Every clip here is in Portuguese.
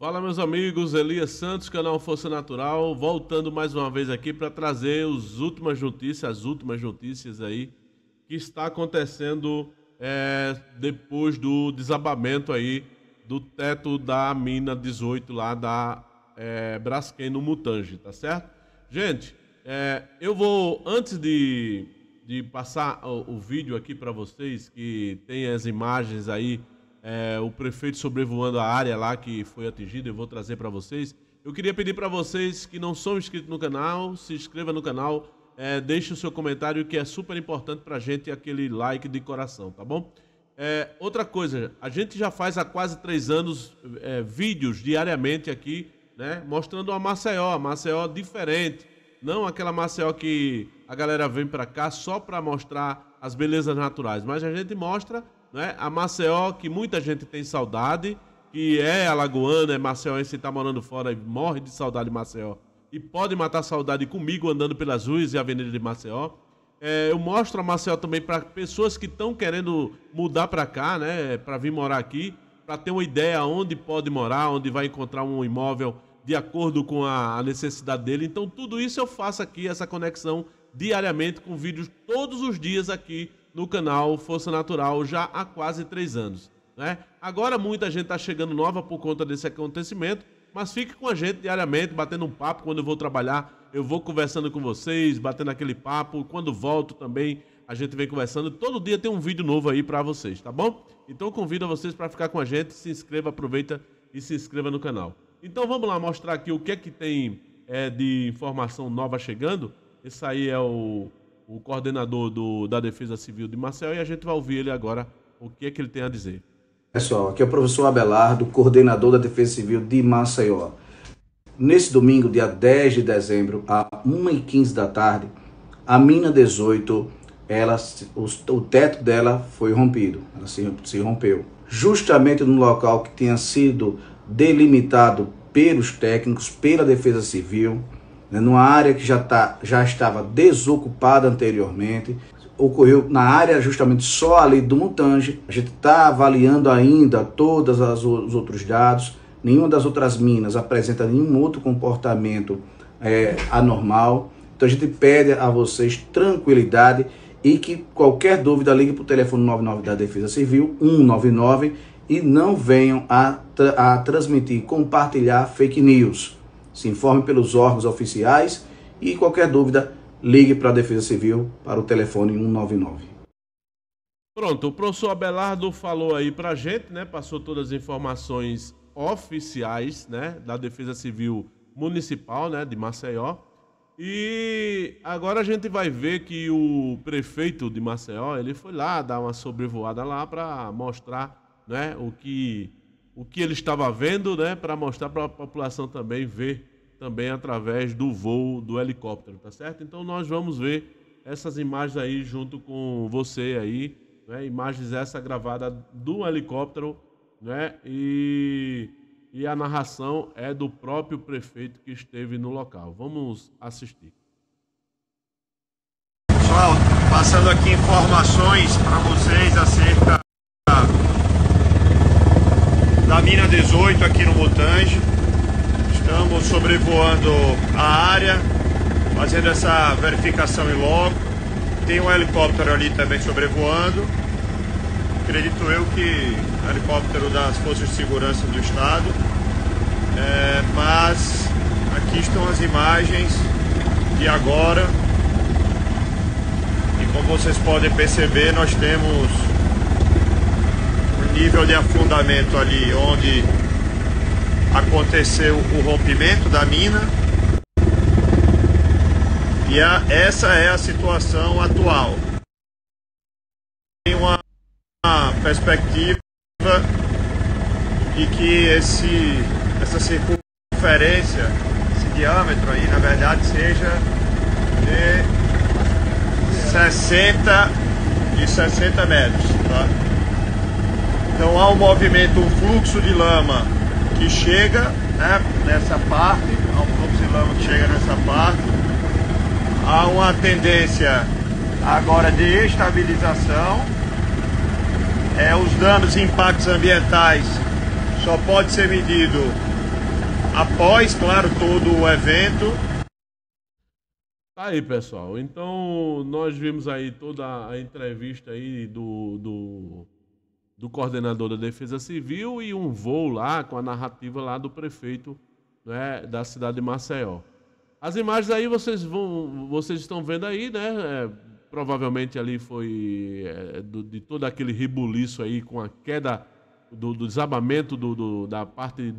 Fala meus amigos, Elias Santos, canal Força Natural, voltando mais uma vez aqui para trazer as últimas notícias, as últimas notícias aí que está acontecendo é, depois do desabamento aí do teto da mina 18 lá da é, Braskem no Mutange, tá certo? Gente, é, eu vou antes de, de passar o, o vídeo aqui para vocês que tem as imagens aí é, o prefeito sobrevoando a área lá que foi atingida, eu vou trazer para vocês. Eu queria pedir para vocês que não são inscritos no canal, se inscreva no canal, é, deixe o seu comentário que é super importante para a gente, aquele like de coração, tá bom? É, outra coisa, a gente já faz há quase três anos é, vídeos diariamente aqui, né? Mostrando uma Maceió, a Maceió diferente. Não aquela Maceió que a galera vem para cá só para mostrar as belezas naturais, mas a gente mostra né? A Maceió, que muita gente tem saudade, que é alagoana, é maceioense, está morando fora e morre de saudade de Maceió. E pode matar saudade comigo andando pelas ruas e avenida de Maceió. É, eu mostro a Maceió também para pessoas que estão querendo mudar para cá, né? Para vir morar aqui, para ter uma ideia onde pode morar, onde vai encontrar um imóvel de acordo com a, a necessidade dele. Então tudo isso eu faço aqui, essa conexão diariamente com vídeos todos os dias aqui no canal Força Natural já há quase três anos. Né? Agora muita gente está chegando nova por conta desse acontecimento, mas fique com a gente diariamente, batendo um papo. Quando eu vou trabalhar, eu vou conversando com vocês, batendo aquele papo. Quando volto também, a gente vem conversando. Todo dia tem um vídeo novo aí para vocês, tá bom? Então convido a vocês para ficar com a gente. Se inscreva, aproveita e se inscreva no canal. Então vamos lá mostrar aqui o que é que tem é, de informação nova chegando. Esse aí é o o coordenador do, da Defesa Civil de Marcel, e a gente vai ouvir ele agora, o que é que ele tem a dizer. Pessoal, aqui é o professor Abelardo, coordenador da Defesa Civil de Maceió. Nesse domingo, dia 10 de dezembro, a 1h15 da tarde, a mina 18, ela, o, o teto dela foi rompido, ela se, se rompeu. Justamente no local que tinha sido delimitado pelos técnicos, pela Defesa Civil, né, numa área que já, tá, já estava desocupada anteriormente, ocorreu na área justamente só ali do Montange. A gente está avaliando ainda todos os outros dados. Nenhuma das outras minas apresenta nenhum outro comportamento é, anormal. Então a gente pede a vocês tranquilidade e que qualquer dúvida ligue para o telefone 99 da Defesa Civil 199 e não venham a, a transmitir, compartilhar fake news se informe pelos órgãos oficiais e qualquer dúvida, ligue para a Defesa Civil para o telefone 199. Pronto, o professor Abelardo falou aí para a gente, né? Passou todas as informações oficiais, né, da Defesa Civil Municipal, né, de Maceió. E agora a gente vai ver que o prefeito de Maceió, ele foi lá dar uma sobrevoada lá para mostrar, né, o que o que ele estava vendo, né, para mostrar para a população também ver também através do voo do helicóptero, tá certo? Então nós vamos ver essas imagens aí junto com você aí, né, imagens essa gravada do helicóptero, né, e e a narração é do próprio prefeito que esteve no local. Vamos assistir. Pessoal, passando aqui informações para vocês acerca Mina 18 aqui no Mutange. Estamos sobrevoando a área, fazendo essa verificação em loco. Tem um helicóptero ali também sobrevoando. Acredito eu que helicóptero das Forças de Segurança do Estado. É, mas aqui estão as imagens de agora. E como vocês podem perceber, nós temos nível de afundamento ali onde aconteceu o rompimento da mina. E a, essa é a situação atual. Tem uma, uma perspectiva de que esse, essa circunferência, esse diâmetro aí, na verdade, seja de 60, de 60 metros. Tá? Então há um movimento, um fluxo de lama que chega né, nessa parte, há um fluxo de lama que chega nessa parte, há uma tendência agora de estabilização, é, os danos e impactos ambientais só pode ser medido após, claro, todo o evento. Tá aí, pessoal. Então, nós vimos aí toda a entrevista aí do, do do coordenador da Defesa Civil e um voo lá com a narrativa lá do prefeito né, da cidade de Maceió. As imagens aí vocês vão, vocês estão vendo aí, né? É, provavelmente ali foi é, do, de todo aquele ribuliço aí com a queda do, do desabamento do, do, da parte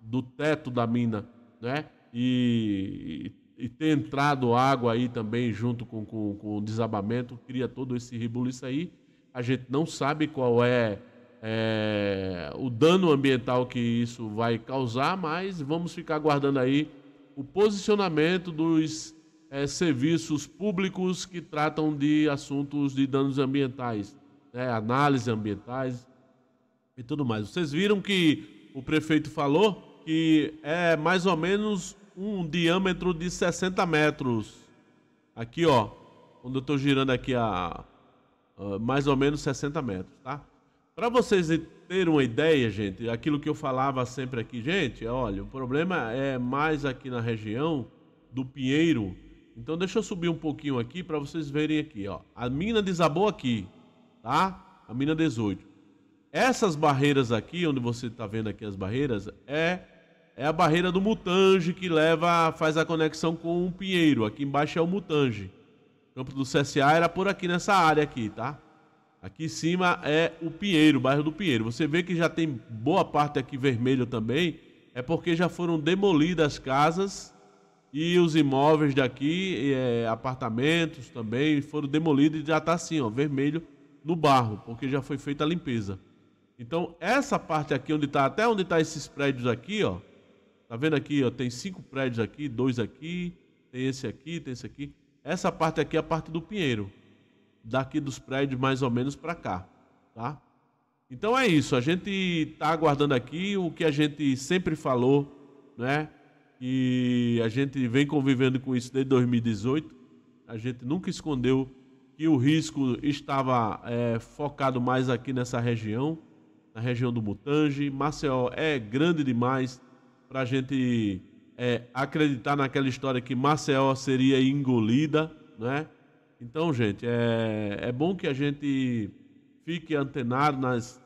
do teto da mina, né? E, e, ter entrado água aí também junto com, com, com o desabamento cria todo esse ribuliço aí a gente não sabe qual é, é o dano ambiental que isso vai causar, mas vamos ficar aguardando aí o posicionamento dos é, serviços públicos que tratam de assuntos de danos ambientais, né, análise ambientais e tudo mais. Vocês viram que o prefeito falou que é mais ou menos um diâmetro de 60 metros. Aqui, ó, quando eu estou girando aqui a, ah, mais ou menos 60 metros, tá? Para vocês terem uma ideia, gente, aquilo que eu falava sempre aqui, gente, olha, o problema é mais aqui na região do Pinheiro. Então deixa eu subir um pouquinho aqui para vocês verem aqui, ó. A mina desabou aqui, tá? A mina 18. Essas barreiras aqui, onde você está vendo aqui as barreiras, é é a barreira do Mutange que leva, faz a conexão com o Pinheiro. Aqui embaixo é o Mutange campo do CSA era por aqui nessa área aqui, tá? Aqui em cima é o Pinheiro, o bairro do Pinheiro. Você vê que já tem boa parte aqui vermelho também, é porque já foram demolidas as casas e os imóveis daqui, é, apartamentos também, foram demolidos e já tá assim, ó, vermelho no barro, porque já foi feita a limpeza. Então, essa parte aqui onde está, até onde tá esses prédios aqui, ó, tá vendo aqui, ó, tem cinco prédios aqui, dois aqui, tem esse aqui, tem esse aqui. Essa parte aqui é a parte do Pinheiro, daqui dos prédios mais ou menos para cá, tá? Então é isso, a gente está aguardando aqui o que a gente sempre falou, né? E a gente vem convivendo com isso desde 2018. A gente nunca escondeu que o risco estava é, focado mais aqui nessa região, na região do Mutange. Maceió é grande demais para a gente é, acreditar naquela história que Maceió seria engolida, né? Então, gente, é, é bom que a gente fique antenado nas,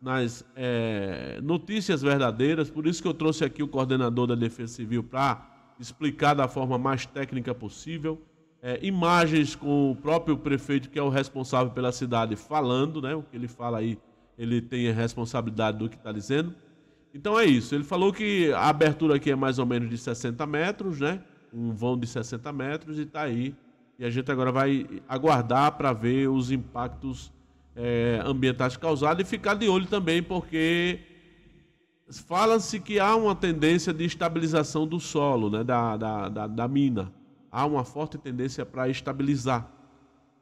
nas é, notícias verdadeiras. Por isso que eu trouxe aqui o coordenador da Defesa Civil para explicar da forma mais técnica possível. É, imagens com o próprio prefeito, que é o responsável pela cidade, falando, né? O que ele fala aí, ele tem a responsabilidade do que está dizendo. Então é isso. Ele falou que a abertura aqui é mais ou menos de 60 metros, né? Um vão de 60 metros e está aí. E a gente agora vai aguardar para ver os impactos é, ambientais causados e ficar de olho também, porque fala-se que há uma tendência de estabilização do solo, né? da, da, da, da mina. Há uma forte tendência para estabilizar.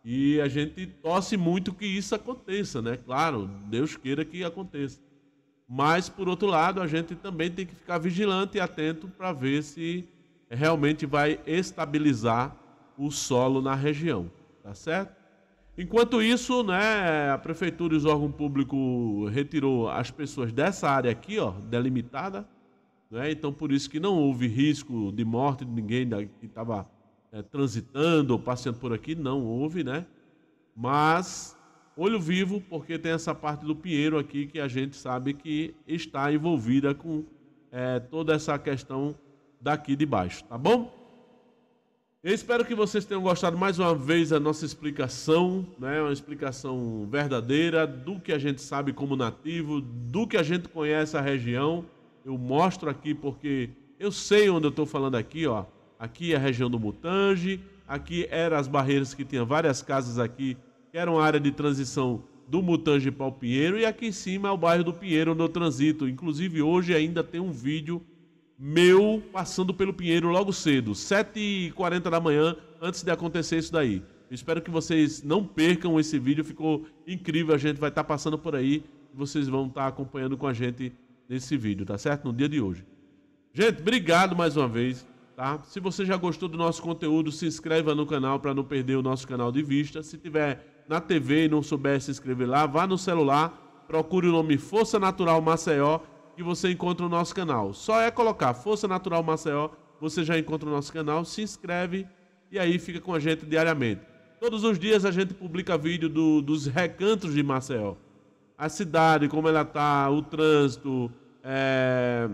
E a gente torce muito que isso aconteça, né? Claro, Deus queira que aconteça. Mas, por outro lado, a gente também tem que ficar vigilante e atento para ver se realmente vai estabilizar o solo na região, tá certo? Enquanto isso, né, a prefeitura e os órgãos públicos retirou as pessoas dessa área aqui, ó, delimitada, né? Então por isso que não houve risco de morte de ninguém que estava é, eh, transitando ou passeando por aqui, não houve, né? Mas olho vivo, porque tem essa parte do Pinheiro aqui que a gente sabe que está envolvida com é, toda essa questão daqui de baixo, tá bom? Eu espero que vocês tenham gostado mais uma vez da nossa explicação, né? Uma explicação verdadeira do que a gente sabe como nativo, do que a gente conhece a região. Eu mostro aqui porque eu sei onde eu estou falando aqui, ó. Aqui é a região do Mutange, aqui eram as barreiras que tinha várias casas aqui que era uma área de transição do Mutange para o Pinheiro, e aqui em cima é o bairro do Pinheiro, onde eu transito. Inclusive, hoje ainda tem um vídeo meu passando pelo Pinheiro logo cedo, 7h40 da manhã, antes de acontecer isso daí. Espero que vocês não percam esse vídeo, ficou incrível, a gente vai estar passando por aí, vocês vão estar acompanhando com a gente nesse vídeo, tá certo? No dia de hoje. Gente, obrigado mais uma vez, tá? Se você já gostou do nosso conteúdo, se inscreva no canal para não perder o nosso canal de vista. Se tiver na TV e não souber se inscrever lá, vá no celular, procure o nome Força Natural Maceió e você encontra o nosso canal. Só é colocar Força Natural Maceió, você já encontra o nosso canal, se inscreve e aí fica com a gente diariamente. Todos os dias a gente publica vídeo do, dos recantos de Maceió. A cidade, como ela tá, o trânsito, é,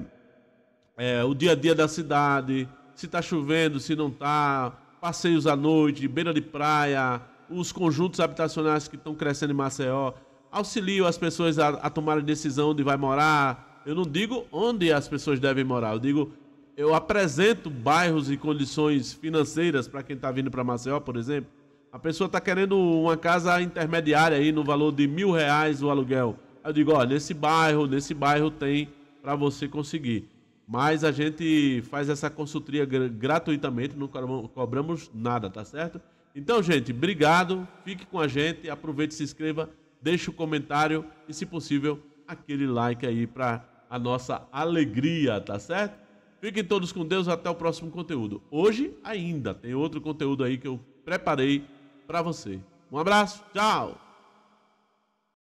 é, o dia a dia da cidade, se está chovendo, se não está, passeios à noite, beira de praia, os conjuntos habitacionais que estão crescendo em Maceió, auxilio as pessoas a, a tomar a decisão de vai morar. Eu não digo onde as pessoas devem morar, eu digo eu apresento bairros e condições financeiras para quem está vindo para Maceió, por exemplo. A pessoa está querendo uma casa intermediária aí no valor de mil reais o aluguel. Eu digo, ó, nesse bairro, nesse bairro tem para você conseguir. Mas a gente faz essa consultoria gratuitamente, não cobramos nada, tá certo? Então, gente, obrigado. Fique com a gente, aproveite, se inscreva, deixe o um comentário e, se possível, aquele like aí para a nossa alegria, tá certo? Fiquem todos com Deus até o próximo conteúdo. Hoje ainda tem outro conteúdo aí que eu preparei para você. Um abraço, tchau.